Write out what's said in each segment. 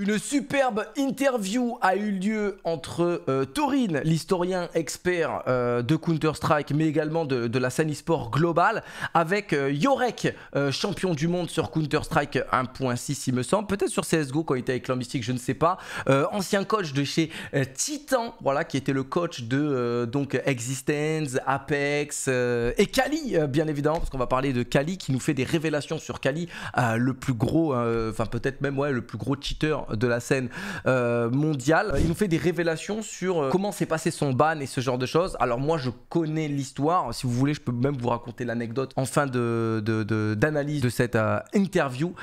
Une superbe interview a eu lieu entre euh, Taurine, Torin, l'historien expert euh, de Counter-Strike, mais également de, la scène sport globale, avec euh, Yorek, champion du monde sur Counter-Strike 1.6, il me semble, peut-être sur CSGO quand il était avec Lambistic, je ne sais pas, ancien coach de chez Titan, voilà, qui était le coach de donc Existence, Apex et Kali, bien évidemment, parce qu'on va parler de Kali qui nous fait des révélations sur Kali, le plus gros, enfin peut-être même ouais, le plus gros cheater de la scène euh, mondiale. Il nous fait des révélations sur euh, comment s'est passé son ban et ce genre de choses. Alors moi, je connais l'histoire. Si vous voulez, je peux même vous raconter l'anecdote en fin d'analyse de, de, cette euh, interview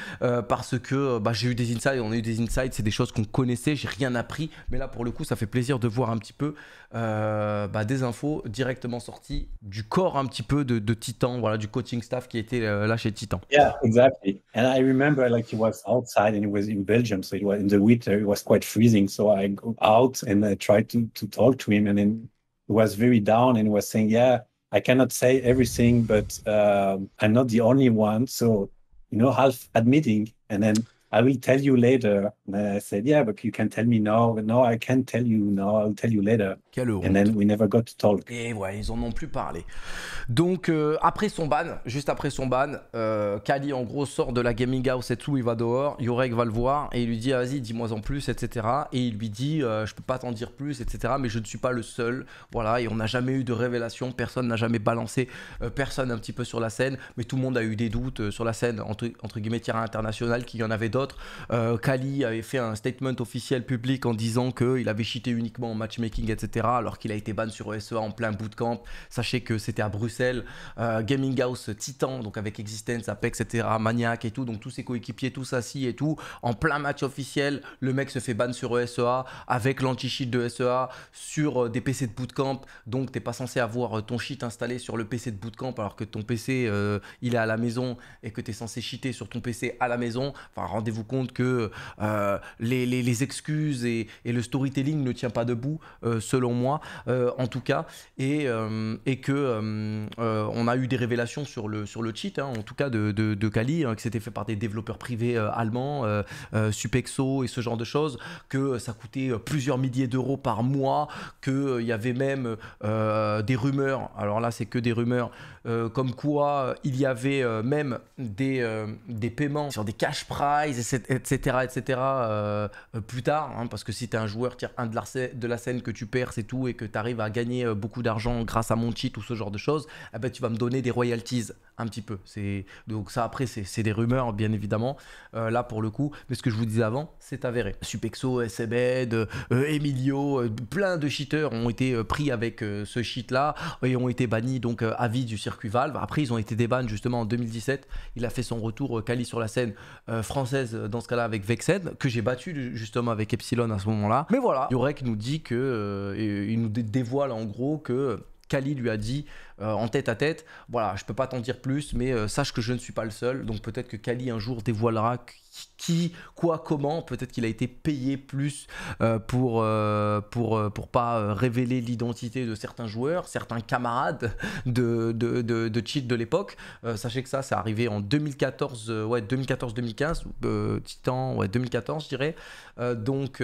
parce que bah, j'ai eu des insights, on a eu des insights, c'est des choses qu'on connaissait, j'ai rien appris. Mais là, pour le coup, ça fait plaisir de voir un petit peu bah, des infos directement sorties du corps un petit peu de, de Titan, voilà, du coaching staff qui était là chez Titan. Yeah, exactly. And I remember like he was outside and he was in Belgium, so it was in the winter it was quite freezing. So I go out and I tried to, to talk to him, and then he was very down and was saying, "Yeah, I cannot say everything, but um, I'm not the only one." So you know, half admitting, and then I will tell you later. And I said, yeah, but you can tell me now. No, I can't tell you now. I'll tell you later. Quelle honte. And then we never got to talk. Et ouais, ils en ont plus parlé. Donc euh, après son ban, juste après son ban, euh, Kali en gros sort de la gaming house et tout, il va dehors. Yorek va le voir et il lui dit, vas-y, dis-moi en plus, etc. Et il lui dit, je euh, je peux pas t'en dire plus, etc. Mais je ne suis pas le seul. Voilà, et on n'a jamais eu de révélation. Personne n'a jamais balancé euh, personne un petit peu sur la scène. Mais tout le monde a eu des doutes sur la scène, entre, entre guillemets, tir international, qu'il y en avait d'autres. Euh, Kali avait fait un statement officiel public en disant qu'il avait cheaté uniquement en matchmaking, etc. Alors qu'il a été ban sur ESEA en plein bootcamp. Sachez que c'était à Bruxelles. Euh, Gaming House Titan, donc avec Existence, Apex, etc. Maniac et tout. Donc tous ses coéquipiers, tous assis et tout. En plein match officiel, le mec se fait ban sur ESEA avec l'anti-cheat de e SEA sur euh, des PC de bootcamp. Donc tu t'es pas censé avoir ton cheat installé sur le PC de bootcamp alors que ton PC il est à la maison et que tu es censé cheater sur ton PC à la maison. Enfin, vous compte que euh, les, excuses et, le storytelling ne tient pas debout, euh, selon moi, euh, en tout cas, et, et que on a eu des révélations sur le, sur le cheat, hein, en tout cas de, de, Kali, hein, que c'était fait par des développeurs privés allemands, Supexo et ce genre de choses, que ça coûtait plusieurs milliers d'euros par mois, qu'il il y avait même des rumeurs, alors là c'est que des rumeurs, comme quoi il y avait même des, des paiements sur des cash prizes etc. etc. Euh, plus tard, hein, parce que si tu es un joueur tire un de la, de la scène que tu perds, c'est tout, et que tu arrives à gagner euh, beaucoup d'argent grâce à mon cheat ou ce genre de choses, eh ben, tu vas me donner des royalties un petit peu. Donc ça après, c'est des rumeurs, bien évidemment, euh, là pour le coup, mais ce que je vous disais avant, c'est avéré. Supexo, SEBED, Emilio, plein de cheaters ont été pris avec ce cheat-là et ont été bannis donc à vie du circuit Valve. Après, ils ont été débannés justement en 2017. Il a fait son retour, Cali sur la scène française euh, dans ce cas-là avec Vexen que j'ai battu justement avec Epsilon à ce moment-là. Mais voilà, Yorek nous dit que, euh, il nous dévoile en gros que Kali lui a dit euh, en tête à tête, voilà, je peux pas t'en dire plus, mais euh, sache que je ne suis pas le seul. Donc peut-être que Kali un jour dévoilera qui, quoi, comment. Peut-être qu'il a été payé plus euh, pour, pour, pour pas révéler l'identité de certains joueurs, certains camarades de, de, de, cheat de l'époque. sachez que ça, c'est arrivé en 2014, ouais, 2014-2015, Titan, ouais, 2014, je dirais. donc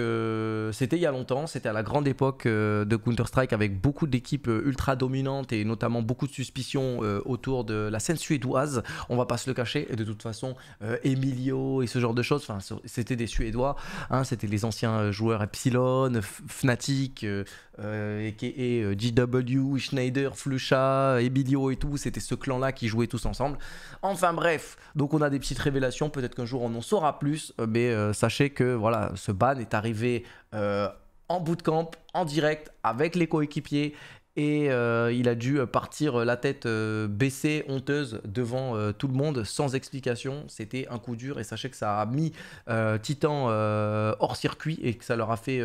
c'était il y a longtemps, c'était à la grande époque de Counter-Strike avec beaucoup d'équipes ultra dominante et notamment beaucoup de suspicions euh, autour de la scène suédoise. On va pas se le cacher. Et de toute façon, euh, Emilio et ce genre de choses, enfin, c'était des Suédois. Hein. c'était les anciens euh, joueurs Epsilon, Fnatic, et, GW, Schneider, Flucha, Emilio et tout. C'était ce clan-là qui jouait tous ensemble. Enfin bref, donc on a des petites révélations. Peut-être qu'un jour on en saura plus, mais sachez que voilà, ce ban est arrivé. en bootcamp, en direct, avec les coéquipiers et euh, il a dû euh, partir euh, la tête baissée, honteuse devant tout le monde, sans explication. C'était un coup dur et sachez que ça a mis Titan hors circuit et que ça leur a fait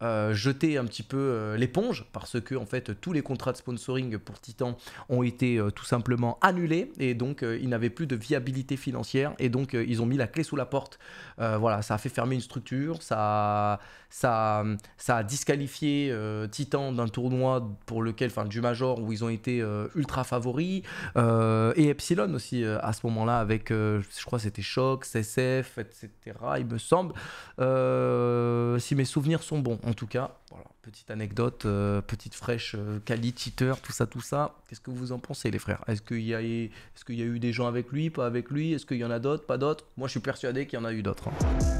euh, jeter un petit peu euh, l'éponge parce que en fait tous les contrats de sponsoring pour Titan ont été euh, tout simplement annulés et donc ils n'avaient plus de viabilité financière et donc ils ont mis la clé sous la porte. voilà, ça a fait fermer une structure, ça, ça, ça a disqualifié Titan d'un tournoi pour lequel, enfin du major où ils ont été ultra favoris et Epsilon aussi à ce moment-là avec, je crois c'était Choc, CSF, etc. Il me semble, si mes souvenirs sont bons. En tout cas, voilà, petite anecdote, euh, petite fraîche, qualité euh, Cali, tout ça, tout ça. Qu'est-ce que vous en pensez, les frères Est-ce qu'il y, a, eu des gens avec lui, pas avec lui Est-ce qu'il y en a d'autres, pas d'autres Moi, je suis persuadé qu'il y en a eu d'autres. Hein.